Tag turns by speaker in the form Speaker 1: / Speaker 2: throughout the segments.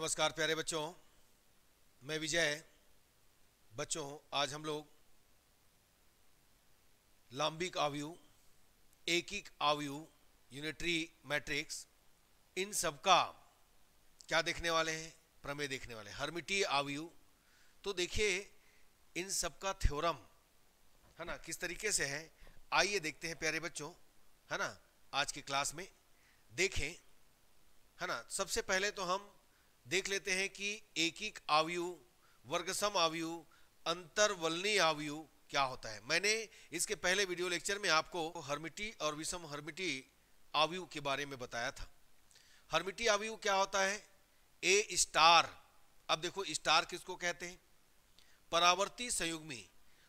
Speaker 1: नमस्कार प्यारे बच्चों मैं विजय बच्चों आज हम लोग लांबिक आवयु एकिक आवयु यूनिट्री मैट्रिक्स इन सब का क्या देखने वाले हैं प्रमेय देखने वाले हैं हर्मिटी आवयु तो देखिए इन सब का थ्योरम है ना किस तरीके से है आइए देखते हैं प्यारे बच्चों है ना आज की क्लास में देखें है ना सबसे पहले तो हम देख लेते हैं कि एक एक आवयु वर्गसम आवयु अंतर्वलनी आवयु क्या होता है मैंने इसके पहले वीडियो लेक्चर में आपको हर्मिटी और विषम हर्मिटी आवयु के बारे में बताया था हर्मिटी आवयु क्या होता है ए स्टार अब देखो स्टार किसको कहते हैं परावर्ती संयुग्मी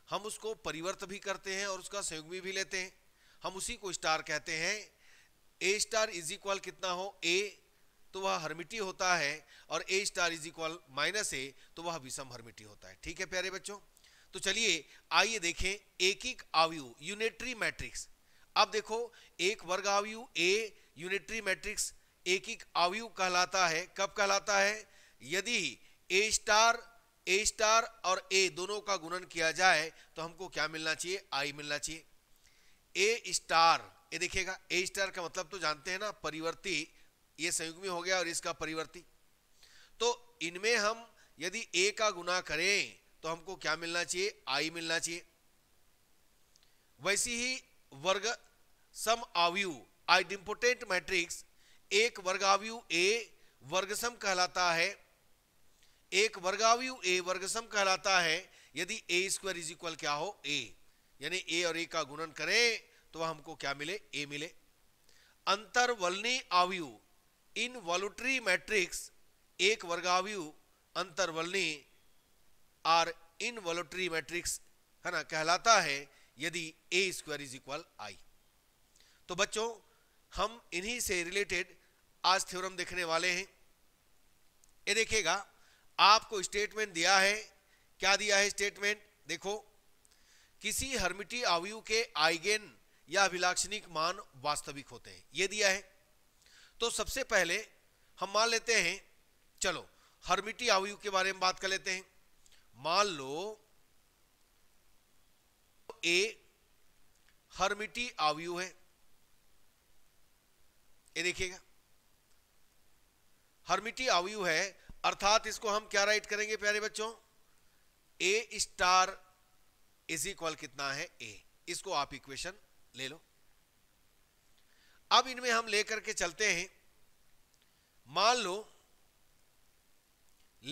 Speaker 1: हम उसको परिवर्त भी करते हैं और उसका संयुग्मी भी लेते हैं हम उसी को स्टार कहते हैं ए स्टार इज इक्वल कितना हो ए तो वह हर्मिटी होता है और A star is equal minus A तो वह विषम हर्मिटी होता है ठीक है प्यारे बच्चों तो चलिए आइए देखें एक एक आवयु यूनिट्री मैट्रिक्स अब देखो एक वर्ग आवयु ए यूनिट्री मैट्रिक्स एक एक आवयु कहलाता है कब कहलाता है यदि ए स्टार ए स्टार और ए दोनों का गुणन किया जाए तो हमको क्या मिलना चाहिए आई मिलना चाहिए ए स्टार ये देखिएगा ए स्टार का मतलब तो जानते हैं ना परिवर्ती ये संयुग्म हो गया और इसका परिवर्ती तो इनमें हम यदि ए का गुना करें तो हमको क्या मिलना चाहिए आई मिलना चाहिए वैसी ही वर्ग सम आवयु आइडिम्पोर्टेंट मैट्रिक्स एक वर्गावयु ए वर्गसम कहलाता है एक वर्गावयु ए वर्गसम कहलाता है यदि ए स्क्वायर इज इक्वल क्या हो ए यानी ए और ए का गुणन करें तो हमको क्या मिले ए मिले अंतर्वलनी आवयु इन वॉलुट्री मैट्रिक्स एक वर्गावयु अंतर्वलनी आर वॉलुट्री मैट्रिक्स है ना कहलाता है यदि A square is equal I तो बच्चों हम इन्हीं से रिलेटेड आज थ्योरम देखने वाले हैं ये देखिएगा आपको स्टेटमेंट दिया है क्या दिया है स्टेटमेंट देखो किसी हर्मिटी आवयु के आइगेन या अभिलाक्षणिक मान वास्तविक होते हैं ये दिया है तो सबसे पहले हम मान लेते हैं चलो हरमिटी आवयु के बारे में बात कर लेते हैं मान लो ए हरमिटी आवयु है ये देखिएगा हरमिटी आवयु है अर्थात इसको हम क्या राइट करेंगे प्यारे बच्चों ए स्टार इज इक्वल कितना है ए इसको आप इक्वेशन ले लो अब इनमें हम लेकर के चलते हैं मान लो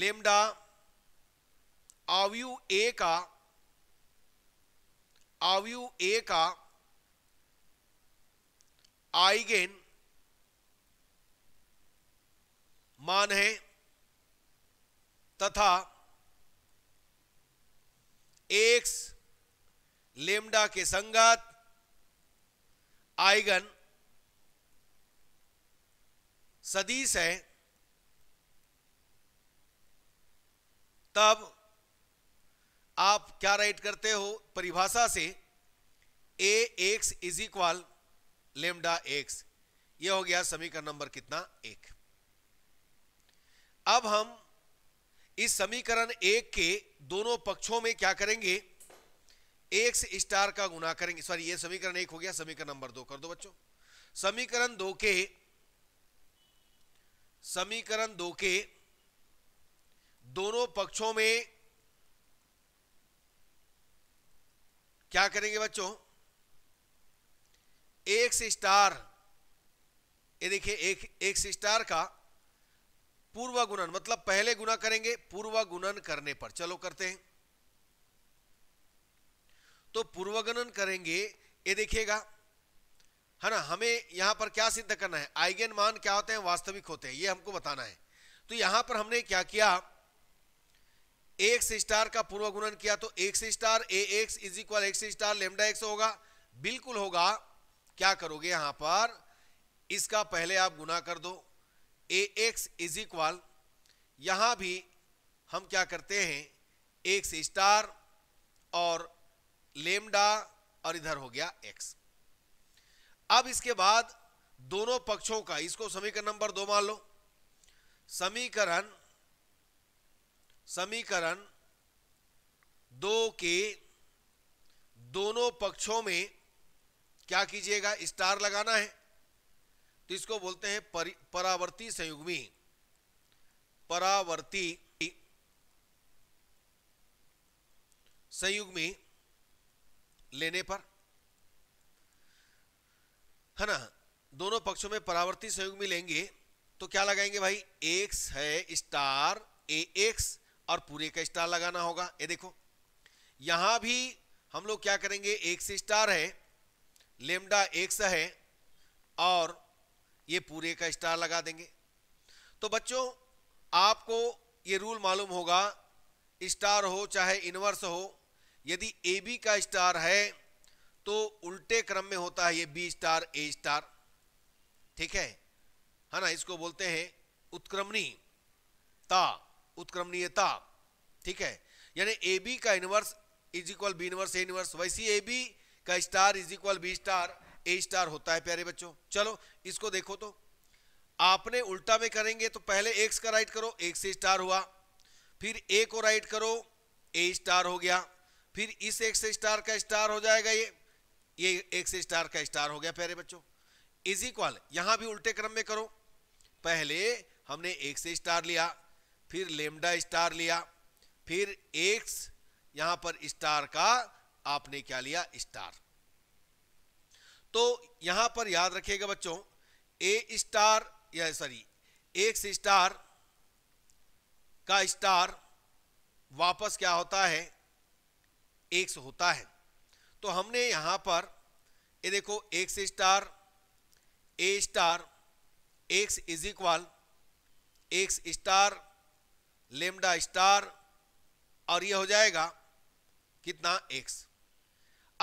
Speaker 1: लेमडा आवयु ए का आवयु ए का आइगेन मान है तथा एक्स लेमडा के संगत आइगन सदीश है तब आप क्या राइट करते हो परिभाषा से A X is equal lambda X यह हो गया समीकरण नंबर कितना एक अब हम इस समीकरण एक के दोनों पक्षों में क्या करेंगे एक्स स्टार का गुना करेंगे सॉरी ये समीकरण एक हो गया समीकरण नंबर दो कर दो बच्चों समीकरण दो के समीकरण दो के दोनों पक्षों में क्या करेंगे बच्चों एक स्टार ये देखिए एक एक स्टार का पूर्व गुणन मतलब पहले गुना करेंगे पूर्व गुणन करने पर चलो करते हैं तो गुणन करेंगे ये देखिएगा है ना हमें यहाँ पर क्या सिद्ध करना है आइगेन मान क्या होते हैं वास्तविक होते हैं ये हमको बताना है तो यहाँ पर हमने क्या किया एक स्टार का पूर्व गुणन किया तो एक star A X is equal X star lambda X होगा बिल्कुल होगा क्या करोगे यहां पर इसका पहले आप गुना कर दो ए एक्स इज इक्वल यहां भी हम क्या करते हैं एक्स स्टार और लेमडा और इधर हो गया एक्स अब इसके बाद दोनों पक्षों का इसको समीकरण नंबर दो मान लो समीकरण समीकरण दो के दोनों पक्षों में क्या कीजिएगा स्टार लगाना है तो इसको बोलते हैं परावर्ती संयुग्मी परावर्ती संयुग्मी लेने पर है ना दोनों पक्षों में परावर्ती संयुग्म मिलेंगे तो क्या लगाएंगे भाई एक्स है स्टार ए एक्स और पूरे का स्टार लगाना होगा ये देखो यहां भी हम लोग क्या करेंगे एक्स स्टार है लेमडा एक्स है और ये पूरे का स्टार लगा देंगे तो बच्चों आपको ये रूल मालूम होगा स्टार हो चाहे इनवर्स हो यदि ए बी का स्टार है तो उल्टे क्रम में होता है ये बी स्टार ए स्टार ठीक है है ना इसको बोलते हैं उत्क्रमणी ता उत्क्रमणीयता ठीक है यानी ए बी का inverse is equal B inverse A inverse वैसी ए बी का star is equal B star A star होता है प्यारे बच्चों चलो इसको देखो तो आपने उल्टा में करेंगे तो पहले एक्स का राइट करो एक से स्टार हुआ फिर ए को राइट करो ए स्टार हो गया फिर इस एक से स्टार का स्टार हो जाएगा ये ये एक से स्टार का स्टार हो गया प्यारे बच्चों इज इक्वल यहां भी उल्टे क्रम में करो पहले हमने एक से स्टार लिया फिर लेमडा स्टार लिया फिर एक्स यहां पर स्टार का आपने क्या लिया स्टार तो यहां पर याद रखिएगा बच्चों ए स्टार या सॉरी एक्स स्टार का स्टार वापस क्या होता है एक्स होता है तो हमने यहां पर ये देखो X star A star X is equal X star lambda star और ये हो जाएगा कितना एक्स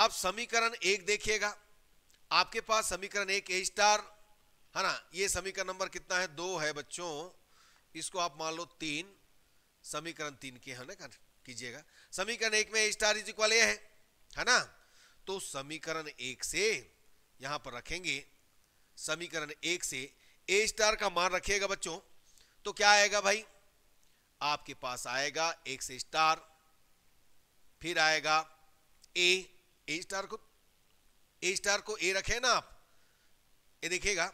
Speaker 1: अब समीकरण एक देखिएगा आपके पास समीकरण एक ए स्टार है ना ये समीकरण नंबर कितना है दो है बच्चों इसको आप मान लो तीन समीकरण तीन के है ना कीजिएगा समीकरण एक में A star is equal A है है ना तो समीकरण एक से यहां पर रखेंगे समीकरण एक से ए स्टार का मान रखिएगा बच्चों तो क्या आएगा भाई आपके पास आएगा एक से स्टार फिर आएगा ए ए स्टार को ए स्टार को ए रखे ना आप ये देखिएगा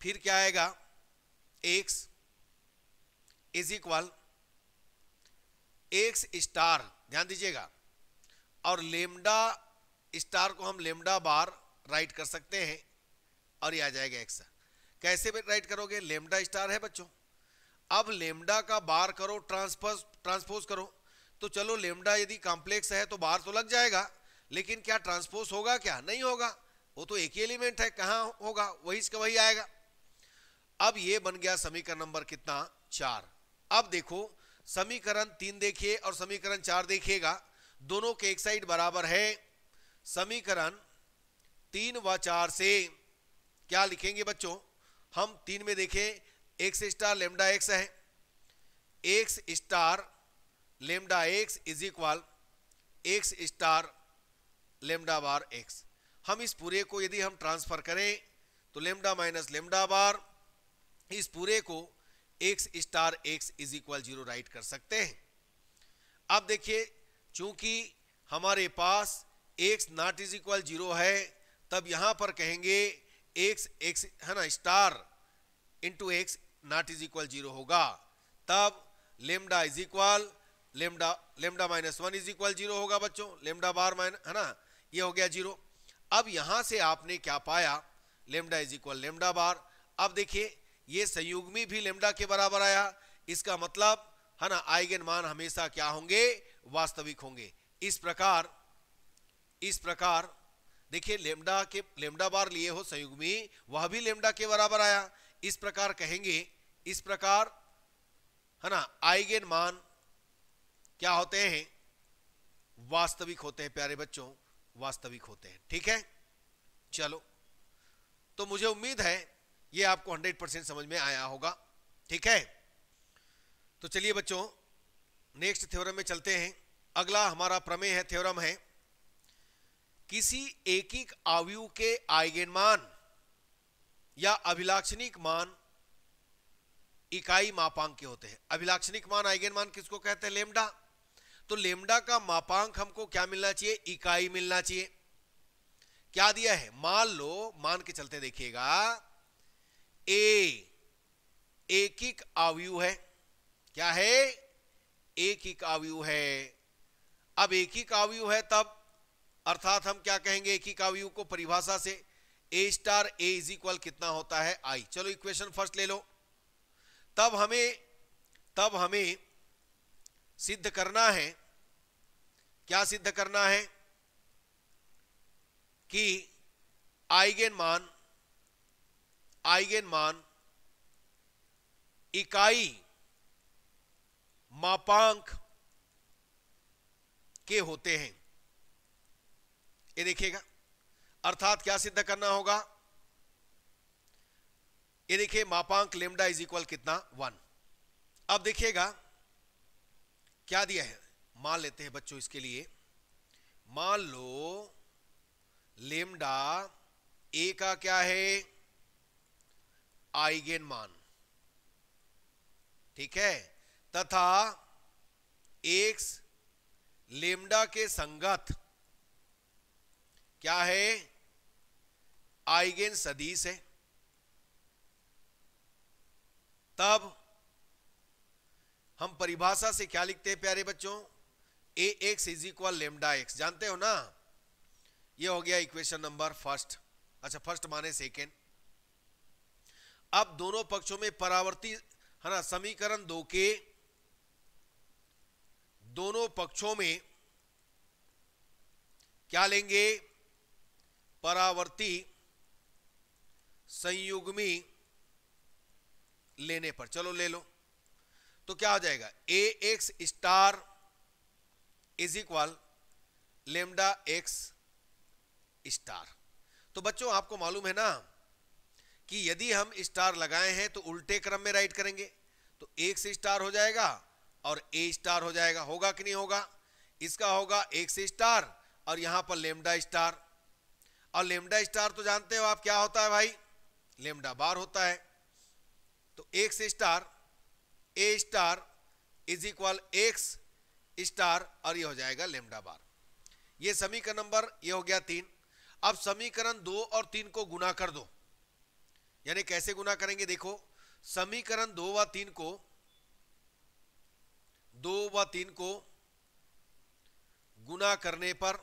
Speaker 1: फिर क्या आएगा X is equal X star ध्यान दीजिएगा और लेमडा स्टार को हम लेमडा बार राइट कर सकते हैं और ये आ जाएगा एक्स कैसे राइट करोगे लेमडा स्टार है बच्चों अब लेमडा का बार करो ट्रांसफर ट्रांसपोज करो तो चलो लेमडा यदि कॉम्प्लेक्स है तो बार तो लग जाएगा लेकिन क्या ट्रांसपोज होगा क्या नहीं होगा वो तो एक ही एलिमेंट है कहाँ होगा वही इसका वही आएगा अब ये बन गया समीकरण नंबर कितना चार अब देखो समीकरण तीन देखिए और समीकरण चार देखिएगा दोनों के एक साइड बराबर है समीकरण तीन व चार से क्या लिखेंगे बच्चों हम तीन में देखें एक्स स्टार लेमडा एक्स है X star lambda X is equal X star lambda bar X हम इस पूरे को यदि हम ट्रांसफर करें तो लेमडा माइनस लेमडा बार इस पूरे को X star X is equal zero write कर सकते हैं अब देखिए चूंकि हमारे पास x not is equal zero है तब यहां पर कहेंगे x x है ना star into X not is equal zero होगा तब lambda is equal lambda lambda minus one is equal zero होगा बच्चों लेमडा बार माइन है ना ये हो गया जीरो अब यहां से आपने क्या पाया lambda is equal lambda bar अब देखिए ये संयुग्मी भी लेमडा के बराबर आया इसका मतलब है ना आइगन मान हमेशा क्या होंगे वास्तविक होंगे इस प्रकार इस प्रकार देखिए लेमडा के लेमडा बार लिए हो संयुग में वह भी लेमडा के बराबर आया इस प्रकार कहेंगे इस प्रकार है ना आइगेन मान क्या होते हैं वास्तविक होते हैं प्यारे बच्चों वास्तविक होते हैं ठीक है चलो तो मुझे उम्मीद है ये आपको 100 परसेंट समझ में आया होगा ठीक है तो चलिए बच्चों नेक्स्ट थ्योरम में चलते हैं अगला हमारा प्रमेय है थ्योरम है किसी एकिक आवयु के आयगेन मान या अभिलाक्षणिक मान इकाई मापांक के होते हैं अभिलाक्षणिक मान आयगेन मान किसको कहते हैं लेमडा तो लेमडा का मापांक हमको क्या मिलना चाहिए इकाई मिलना चाहिए क्या दिया है मान लो मान के चलते देखिएगा ए एकिक आवयु है क्या है एक ही काव्यू है अब एक ही काव्यू है तब अर्थात हम क्या कहेंगे एक ही काव्यू को परिभाषा से A star A is equal कितना होता है आई चलो इक्वेशन फर्स्ट ले लो तब हमें तब हमें सिद्ध करना है क्या सिद्ध करना है कि आइगेन मान आइगेन मान इकाई मापांक के होते हैं ये देखिएगा अर्थात क्या सिद्ध करना होगा ये देखिए मापांक लेमडा इज इक्वल कितना वन अब देखिएगा क्या दिया है मान लेते हैं बच्चों इसके लिए मान लो लेमडा ए का क्या है आइगेन मान ठीक है तथा एक्स लेमडा के संगत क्या है आइगेन सदीश है तब हम परिभाषा से क्या लिखते हैं प्यारे बच्चों A X is equal lambda X जानते हो ना ये हो गया इक्वेशन नंबर फर्स्ट अच्छा फर्स्ट माने सेकेंड अब दोनों पक्षों में परावर्ती है ना समीकरण दो के दोनों पक्षों में क्या लेंगे परावर्ती संयुग्मी लेने पर चलो ले लो तो क्या हो जाएगा A X star is equal lambda X star तो बच्चों आपको मालूम है ना कि यदि हम स्टार लगाए हैं तो उल्टे क्रम में राइट करेंगे तो एक्स स्टार हो जाएगा और ए स्टार हो जाएगा होगा कि नहीं होगा इसका होगा से स्टार और यहां पर लेमडा स्टार और लेमडा स्टार तो जानते हो आप क्या होता है भाई लेमडा बार होता है तो से star A star is equal X star और ये हो जाएगा लेमडा बार ये समीकरण नंबर ये हो गया तीन अब समीकरण दो और तीन को गुना कर दो यानी कैसे गुना करेंगे देखो समीकरण दो व तीन को दो व तीन को गुना करने पर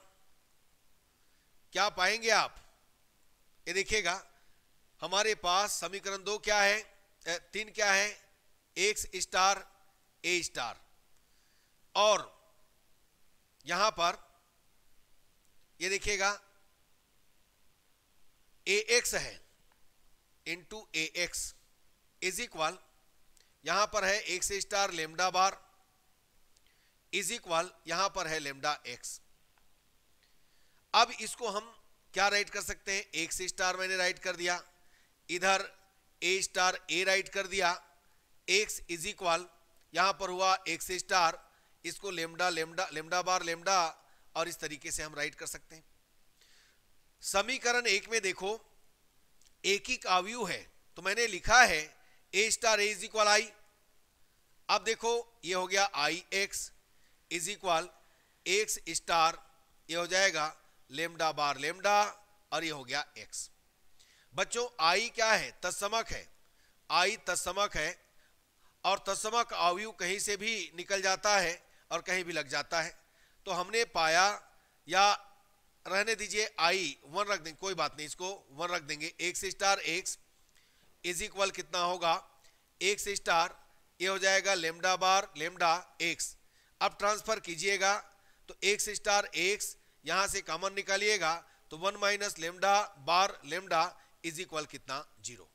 Speaker 1: क्या पाएंगे आप ये देखिएगा हमारे पास समीकरण दो क्या है तीन क्या है एक्स स्टार ए स्टार और यहां पर ये देखिएगा ए एक्स है into A X is equal यहां पर है X star lambda bar is equal यहां पर है लेमडा एक्स अब इसको हम क्या राइट कर सकते हैं एक से स्टार मैंने राइट कर दिया इधर ए स्टार ए राइट कर दिया एक्स इज इक्वल यहां पर हुआ एक्स स्टार इसको lambda lambda lambda bar lambda और इस तरीके से हम राइट कर सकते हैं समीकरण एक में देखो एक ही आवयु है तो मैंने लिखा है A star A is equal I अब देखो ये हो गया I X is equal X star ये हो जाएगा लेमडा बार लेमडा और ये हो गया एक्स बच्चों आई क्या है तत्समक है आई तत्समक है और तत्समक आवयु कहीं से भी निकल जाता है और कहीं भी लग जाता है तो हमने पाया या रहने दीजिए आई वन रख देंगे कोई बात नहीं इसको वन रख देंगे X star X is equal कितना होगा एक्स स्टार ये हो जाएगा लेमडा बार लेमडा एक्स अब ट्रांसफर कीजिएगा तो एक्स स्टार एक्स यहां से कॉमन निकालिएगा तो one minus lambda bar lambda is equal कितना जीरो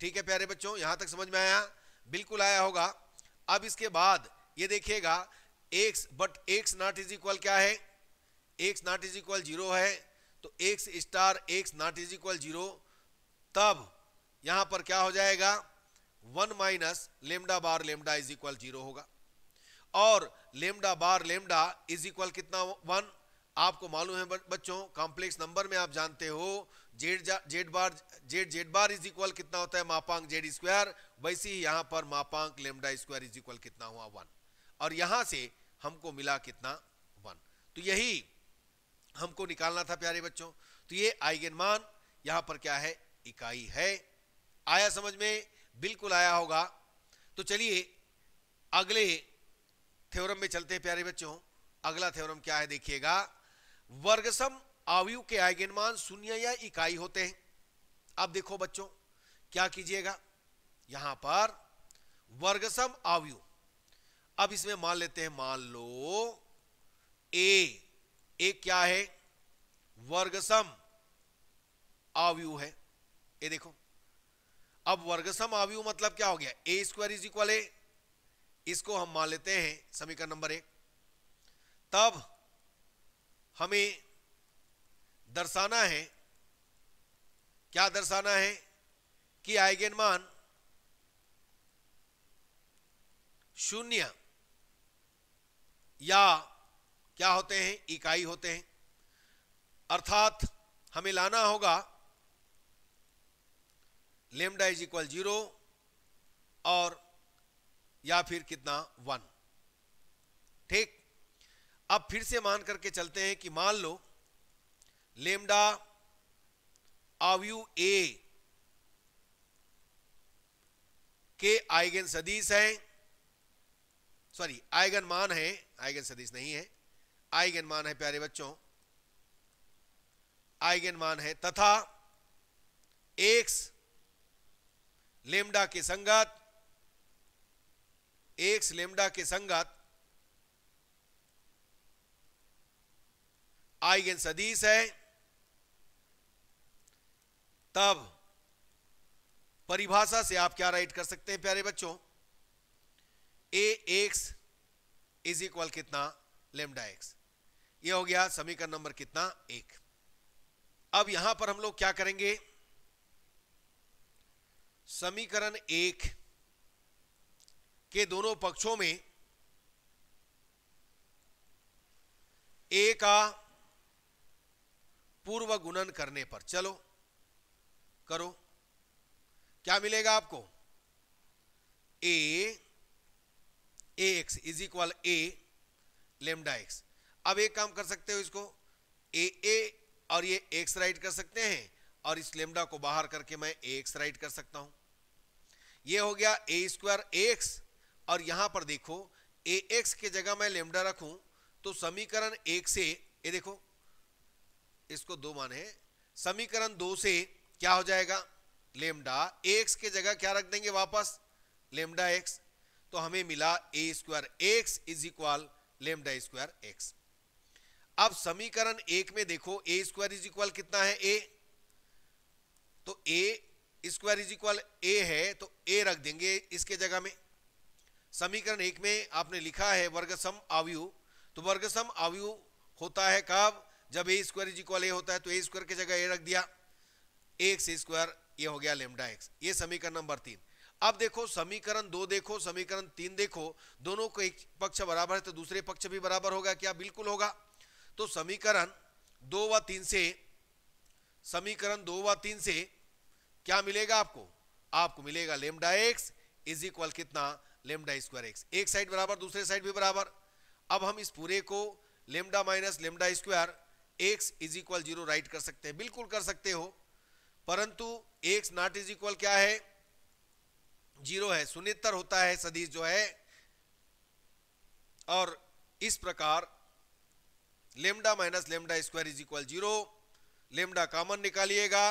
Speaker 1: ठीक है प्यारे बच्चों यहां तक समझ में आया बिल्कुल आया होगा अब इसके बाद ये देखिएगा X but X not is equal क्या है X not is equal zero है तो X star X not is equal zero तब यहां पर क्या हो जाएगा one minus lambda bar lambda is equal zero होगा और lambda bar lambda is equal कितना वन आपको मालूम है बच्चों कॉम्प्लेक्स नंबर में आप जानते हो Z Z bar Z Z bar is equal कितना होता है मापांक जेड स्क्वायर वैसे ही यहां पर मापांक लेमडा स्क्वायर इज इक्वल कितना हुआ वन और यहां से हमको मिला कितना वन तो यही हमको निकालना था प्यारे बच्चों तो ये आइगन मान यहां पर क्या है इकाई है आया समझ में बिल्कुल आया होगा तो चलिए अगले थ्योरम में चलते हैं प्यारे बच्चों अगला थ्योरम क्या है देखिएगा वर्गसम आवयु के आइगन मान शून्य या इकाई होते हैं अब देखो बच्चों क्या कीजिएगा यहां पर वर्गसम आवयु अब इसमें मान लेते हैं मान लो ए ए क्या है वर्गसम आवयु है ये देखो अब वर्गसम आवयु मतलब क्या हो गया ए स्क्वायर इज इक्वल है इसको हम मान लेते हैं समीकरण नंबर एक तब हमें दर्शाना है क्या दर्शाना है कि आइगेन मान शून्य या क्या होते हैं इकाई होते हैं अर्थात हमें लाना होगा लेमडा इज इक्वल जीरो और या फिर कितना वन ठीक अब फिर से मान करके चलते हैं कि मान लो लेमडा आवयू ए के आइगन सदीश है सॉरी आइगन मान है आइगन सदीश नहीं है आइगन मान है प्यारे बच्चों आइगन मान है तथा एक्स लेमडा के संगत एक्स लेमडा के संगत आइगन सदीश है तब परिभाषा से आप क्या राइट कर सकते हैं प्यारे बच्चों ए एक्स इज इक्वल कितना लेमडा एक्स ये हो गया समीकरण नंबर कितना एक अब यहां पर हम लोग क्या करेंगे समीकरण एक के दोनों पक्षों में ए का पूर्व गुणन करने पर चलो करो क्या मिलेगा आपको A X is equal A lambda X अब एक काम कर सकते हो इसको ए ए और ये एक्स राइट कर सकते हैं और इस लेमडा को बाहर करके मैं ए एक्स राइट कर सकता हूं ये हो गया ए स्क्वायर एक्स और यहां पर देखो ए एक्स के जगह मैं लेमडा रखूं तो समीकरण एक से ये देखो इसको दो मान है समीकरण दो से क्या हो जाएगा लेमडा एक्स के जगह क्या रख देंगे वापस लेमडा एक्स तो हमें मिला A square X is equal lambda square X अब समीकरण एक में देखो ए स्क्वायर इज इक्वल कितना है ए तो A square is equal A है तो ए रख देंगे इसके जगह में समीकरण एक में आपने लिखा है वर्ग सम आवयु तो वर्ग सम आवयु होता है कब जब A square is equal A होता है तो ए स्क्वायर की जगह ए रख दिया एक्स स्क्वायर ये हो गया लेमडा एक्स ये समीकरण नंबर तीन अब देखो समीकरण दो देखो समीकरण तीन देखो दोनों को एक पक्ष बराबर है तो दूसरे पक्ष भी बराबर होगा क्या बिल्कुल होगा तो समीकरण दो व तीन से समीकरण दो व तीन से क्या मिलेगा आपको आपको मिलेगा लेमडा एक्स इज इक्वल कितना लेमडा स्क्वायर एक्स एक साइड बराबर दूसरे साइड भी बराबर अब हम इस पूरे को lambda minus lambda square X is equal zero write कर सकते हैं बिल्कुल कर सकते हो परंतु एक्स नॉट इज इक्वल क्या है जीरो है सुनितर होता है सदिश जो है और इस प्रकार lambda minus lambda square is equal zero lambda common निकालिएगा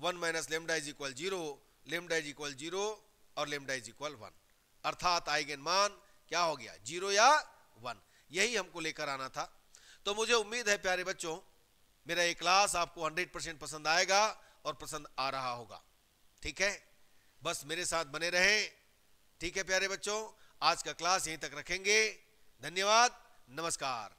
Speaker 1: one minus lambda is equal zero lambda is equal zero और लेमडा इज इक्वल वन अर्थात आइगन मान क्या हो गया जीरो या वन यही हमको लेकर आना था तो मुझे उम्मीद है प्यारे बच्चों मेरा ये क्लास आपको 100 परसेंट पसंद आएगा और पसंद आ रहा होगा ठीक है बस मेरे साथ बने रहें ठीक है प्यारे बच्चों आज का क्लास यहीं तक रखेंगे धन्यवाद नमस्कार